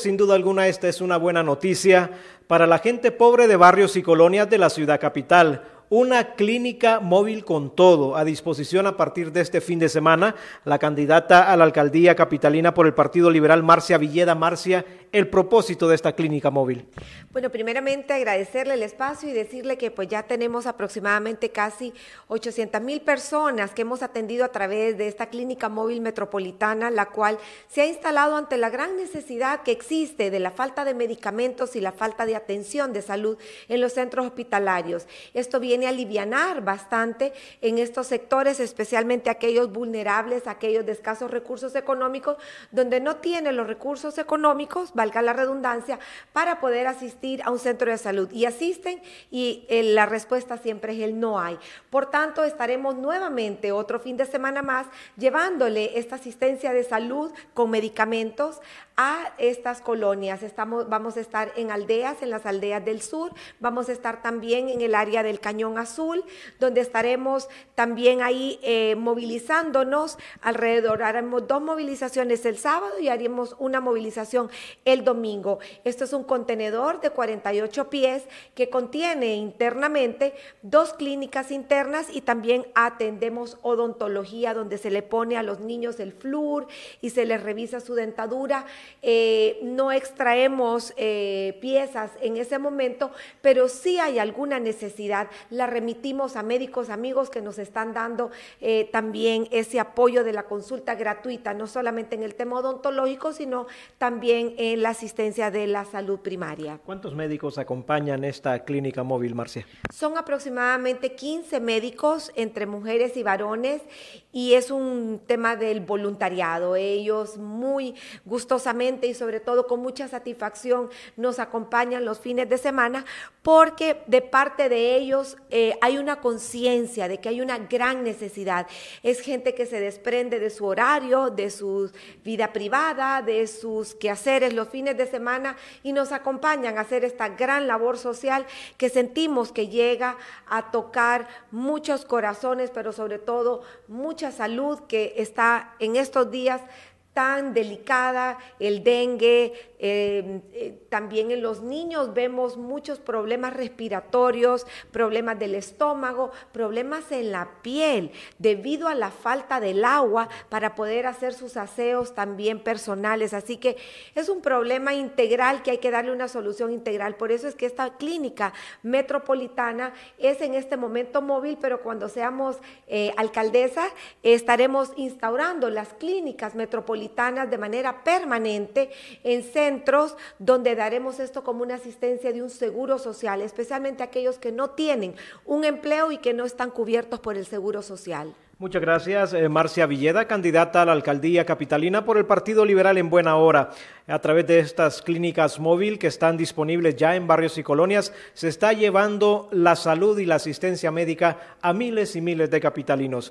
Sin duda alguna, esta es una buena noticia para la gente pobre de barrios y colonias de la ciudad capital. Una clínica móvil con todo a disposición a partir de este fin de semana. La candidata a la alcaldía capitalina por el Partido Liberal, Marcia Villeda. Marcia, el propósito de esta clínica móvil? Bueno, primeramente agradecerle el espacio y decirle que pues ya tenemos aproximadamente casi 800 mil personas que hemos atendido a través de esta clínica móvil metropolitana, la cual se ha instalado ante la gran necesidad que existe de la falta de medicamentos y la falta de atención de salud en los centros hospitalarios. Esto viene a alivianar bastante en estos sectores, especialmente aquellos vulnerables, aquellos de escasos recursos económicos, donde no tienen los recursos económicos valga la redundancia, para poder asistir a un centro de salud. Y asisten y eh, la respuesta siempre es el no hay. Por tanto, estaremos nuevamente otro fin de semana más llevándole esta asistencia de salud con medicamentos a estas colonias. Estamos, vamos a estar en aldeas, en las aldeas del sur, vamos a estar también en el área del Cañón Azul, donde estaremos también ahí eh, movilizándonos alrededor. Haremos dos movilizaciones el sábado y haremos una movilización el domingo. Esto es un contenedor de 48 pies que contiene internamente dos clínicas internas y también atendemos odontología, donde se le pone a los niños el flúor y se les revisa su dentadura. Eh, no extraemos eh, piezas en ese momento, pero si hay alguna necesidad, la remitimos a médicos amigos que nos están dando eh, también ese apoyo de la consulta gratuita, no solamente en el tema odontológico, sino también en la asistencia de la salud primaria. ¿Cuántos médicos acompañan esta clínica móvil, Marcia? Son aproximadamente 15 médicos entre mujeres y varones y es un tema del voluntariado. Ellos muy gustosamente y sobre todo con mucha satisfacción nos acompañan los fines de semana porque de parte de ellos eh, hay una conciencia de que hay una gran necesidad. Es gente que se desprende de su horario, de su vida privada, de sus quehaceres los fines de semana y nos acompañan a hacer esta gran labor social que sentimos que llega a tocar muchos corazones, pero sobre todo mucha salud que está en estos días tan delicada, el dengue, em, eh, también en los niños vemos muchos problemas respiratorios, problemas del estómago, problemas en la piel, debido a la falta del agua para poder hacer sus aseos también personales. Así que es un problema integral que hay que darle una solución integral. Por eso es que esta clínica metropolitana es en este momento móvil, pero cuando seamos eh, alcaldesa estaremos instaurando las clínicas metropolitanas de manera permanente en centros donde daremos esto como una asistencia de un seguro social, especialmente aquellos que no tienen un empleo y que no están cubiertos por el seguro social. Muchas gracias, eh, Marcia Villeda, candidata a la alcaldía capitalina por el Partido Liberal en Buena Hora. A través de estas clínicas móvil que están disponibles ya en barrios y colonias, se está llevando la salud y la asistencia médica a miles y miles de capitalinos.